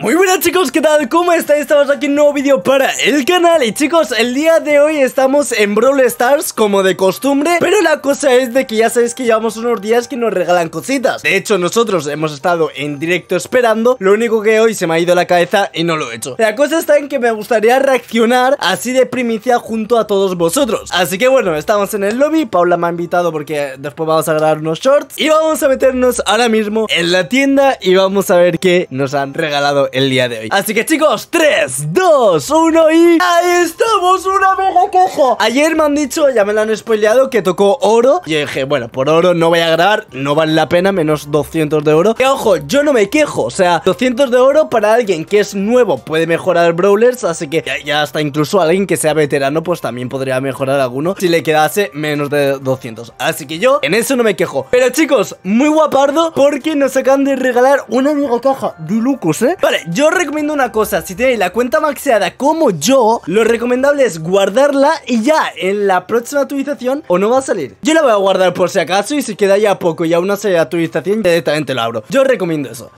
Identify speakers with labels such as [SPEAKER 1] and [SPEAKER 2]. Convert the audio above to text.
[SPEAKER 1] Muy buenas chicos, ¿qué tal? ¿Cómo estáis? Estamos aquí en un nuevo vídeo para el canal Y chicos, el día de hoy estamos en Brawl Stars como de costumbre Pero la cosa es de que ya sabéis que llevamos unos días que nos regalan cositas De hecho, nosotros hemos estado en directo esperando Lo único que hoy se me ha ido la cabeza y no lo he hecho La cosa está en que me gustaría reaccionar así de primicia junto a todos vosotros Así que bueno, estamos en el lobby Paula me ha invitado porque después vamos a grabar unos shorts Y vamos a meternos ahora mismo en la tienda y vamos a ver qué nos han regalado el día de hoy. Así que chicos, 3, 2, 1 y... ¡Ahí estamos una vez cojo. Ayer me han dicho, ya me lo han spoileado, que tocó oro. Y dije, bueno, por oro no voy a grabar, no vale la pena, menos 200 de oro. Que ojo, yo no me quejo. O sea, 200 de oro para alguien que es nuevo puede mejorar Brawlers. Así que ya, hasta incluso alguien que sea veterano, pues también podría mejorar alguno si le quedase menos de 200. Así que yo en eso no me quejo. Pero chicos, muy guapardo porque nos acaban de regalar una mega caja de lucos, ¿eh? Vale, yo recomiendo una cosa. Si tenéis la cuenta maxeada como yo, lo recomendable es guardar y ya en la próxima actualización o no va a salir. Yo la voy a guardar por si acaso y si queda ya poco y aún no sale la actualización, directamente lo abro. Yo recomiendo eso.